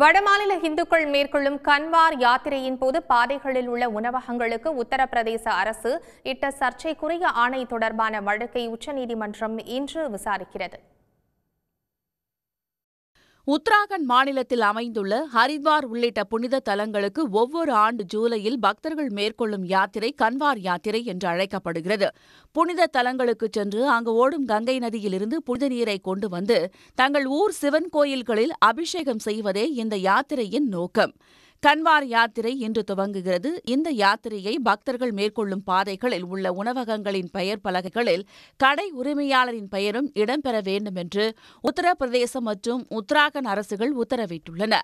வடமாநில இந்துக்கள் மேற்கொள்ளும் கன்வார் யாத்திரையின் போது பாதைகளில் உள்ள உணவகங்களுக்கு உத்தரப்பிரதேச அரசு இட்ட சர்ச்சைக்குரிய ஆணை தொடர்பான வழக்கை உச்சநீதிமன்றம் இன்று விசாரிக்கிறது உத்தராகண்ட் மாநிலத்தில் அமைந்துள்ள ஹரித்வார் உள்ளிட்ட புனித தலங்களுக்கு ஒவ்வொரு ஆண்டு ஜூலையில் பக்தர்கள் மேற்கொள்ளும் யாத்திரை கன்வார் யாத்திரை என்று அழைக்கப்படுகிறது புனித தலங்களுக்கு சென்று அங்கு ஓடும் கங்கை நதியிலிருந்து புனித நீரை கொண்டு வந்து தங்கள் ஊர் சிவன் கோயில்களில் அபிஷேகம் செய்வதே இந்த யாத்திரையின் நோக்கம் கன்வார் யாத்திரை இன்று துவங்குகிறது இந்த யாத்திரையை பக்தர்கள் மேற்கொள்ளும் பாதைகளில் உள்ள உணவகங்களின் பெயர் பலகைகளில் கடை உரிமையாளரின் பெயரும் இடம்பெற வேண்டும் என்று உத்தரப்பிரதேசம் மற்றும் உத்தராகண்ட் அரசுகள் உத்தரவிட்டுள்ளன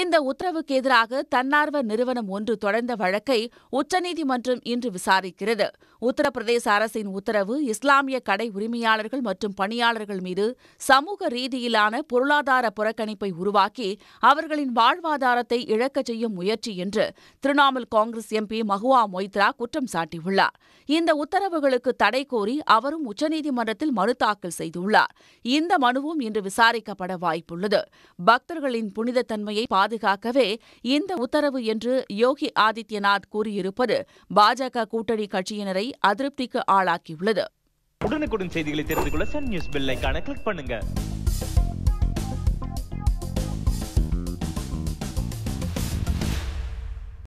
இந்த உத்தரவுக்கு எதிராக தன்னார்வ நிறுவனம் ஒன்று தொடர்ந்த வழக்கை உச்சநீதிமன்றம் இன்று விசாரிக்கிறது உத்தரப்பிரதேச அரசின் உத்தரவு இஸ்லாமிய கடை உரிமையாளர்கள் மற்றும் பணியாளர்கள் மீது சமூக ரீதியிலான பொருளாதார புறக்கணிப்பை உருவாக்கி அவர்களின் வாழ்வாதாரத்தை இழக்க செய்யும் முயற்சி என்று திரிணாமுல் காங்கிரஸ் எம்பி மகுவா மொய்த்ரா குற்றம் சாட்டியுள்ளார் இந்த உத்தரவுகளுக்கு தடை கோரி அவரும் உச்சநீதிமன்றத்தில் மனு தாக்கல் செய்துள்ளார் இந்த மனுவும் இன்று விசாரிக்கப்பட வாய்ப்புள்ளது பக்தர்களின் புனிதத்தன்மையை பாதுகாக்கவே இந்த உத்தரவு என்று யோகி ஆதித்யநாத் கூறியிருப்பது பாஜக கூட்டணி கட்சியினரை அதிருப்திக்கு ஆளாக்கியுள்ளது உடனுக்குடன் செய்திகளை தெரிந்து கொள்ள சன் நியூஸ் கிளிக் பண்ணுங்க